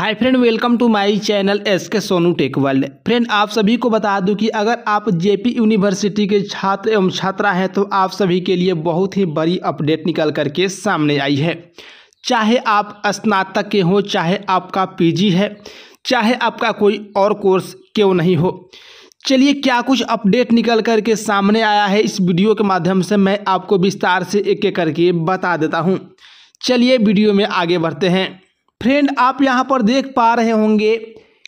hi friend welcome to my channel S K Sonu tech world friend आप सभी को बता दूं कि अगर आप जेपी यूनिवर्सिटी के छात्र एवं छात्रा हैं तो आप सभी के लिए बहुत ही बड़ी अपडेट निकल करके सामने आई है चाहे आप स्नातक के हो चाहे आपका पीजी है चाहे आपका कोई और कोर्स क्यों नहीं हो चलिए क्या कुछ अपडेट निकल कर के सामने आया है इस वीडियो के माध्यम से मैं आपको विस्तार से एक एक करके बता देता हूँ चलिए वीडियो में आगे बढ़ते हैं फ्रेंड आप यहाँ पर देख पा रहे होंगे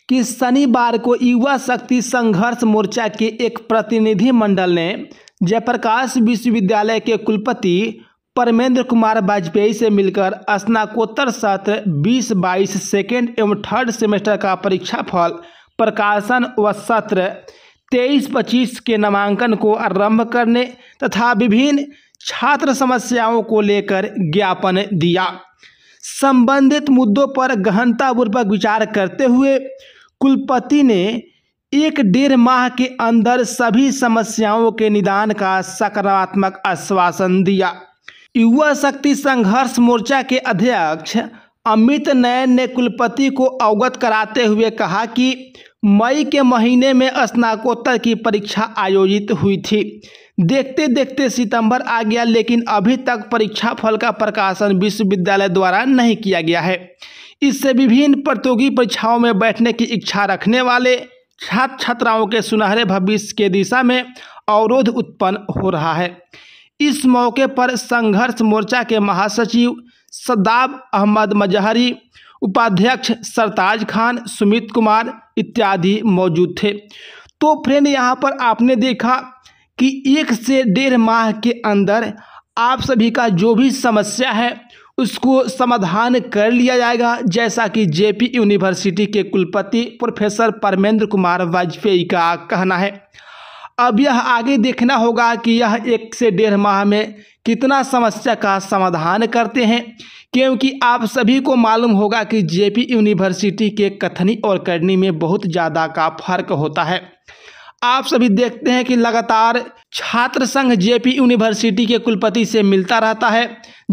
कि शनिवार को युवा शक्ति संघर्ष मोर्चा के एक प्रतिनिधि मंडल ने जयप्रकाश विश्वविद्यालय के कुलपति परमेंद्र कुमार वाजपेयी से मिलकर स्नाकोत्तर सत्र 20 बाईस सेकेंड एवं थर्ड सेमेस्टर का परीक्षा फल प्रकाशन व सत्र 23 पच्चीस के नामांकन को आरंभ करने तथा विभिन्न छात्र समस्याओं को लेकर ज्ञापन दिया संबंधित मुद्दों पर गहनतापूर्वक विचार करते हुए कुलपति ने एक डेढ़ माह के अंदर सभी समस्याओं के निदान का सकारात्मक आश्वासन दिया युवा शक्ति संघर्ष मोर्चा के अध्यक्ष अमित नयन ने कुलपति को अवगत कराते हुए कहा कि मई के महीने में स्नाकोत्तर की परीक्षा आयोजित हुई थी देखते देखते सितंबर आ गया लेकिन अभी तक परीक्षा फल का प्रकाशन विश्वविद्यालय द्वारा नहीं किया गया है इससे विभिन्न प्रतियोगी परीक्षाओं में बैठने की इच्छा रखने वाले छात्र छात्राओं के सुनहरे भविष्य के दिशा में अवरोध उत्पन्न हो रहा है इस मौके पर संघर्ष मोर्चा के महासचिव सद्दाब अहमद मजहरी उपाध्यक्ष सरताज खान सुमित कुमार इत्यादि मौजूद थे तो फ्रेंड यहाँ पर आपने देखा कि एक से डेढ़ माह के अंदर आप सभी का जो भी समस्या है उसको समाधान कर लिया जाएगा जैसा कि जेपी यूनिवर्सिटी के कुलपति प्रोफेसर परमेंद्र कुमार वाजपेयी का कहना है अब यह आगे देखना होगा कि यह एक से डेढ़ माह में कितना समस्या का समाधान करते हैं क्योंकि आप सभी को मालूम होगा कि जेपी यूनिवर्सिटी के कथनी और करनी में बहुत ज़्यादा का फर्क होता है आप सभी देखते हैं कि लगातार छात्र संघ जेपी यूनिवर्सिटी के कुलपति से मिलता रहता है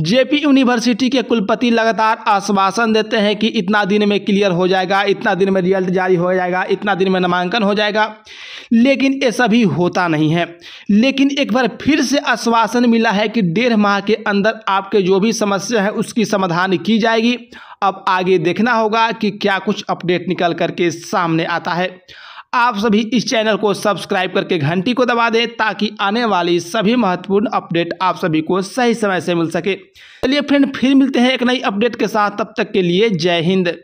जेपी यूनिवर्सिटी के कुलपति लगातार आश्वासन देते हैं कि इतना दिन में क्लियर हो जाएगा इतना दिन में रिजल्ट जारी हो जाएगा इतना दिन में नामांकन हो जाएगा लेकिन ये सभी होता नहीं है लेकिन एक बार फिर से आश्वासन मिला है कि डेढ़ माह के अंदर आपके जो भी समस्या है उसकी समाधान की जाएगी अब आगे देखना होगा कि क्या कुछ अपडेट निकल करके सामने आता है आप सभी इस चैनल को सब्सक्राइब करके घंटी को दबा दें ताकि आने वाली सभी महत्वपूर्ण अपडेट आप सभी को सही समय से मिल सके चलिए फ्रेंड फिर मिलते हैं एक नई अपडेट के साथ तब तक के लिए जय हिंद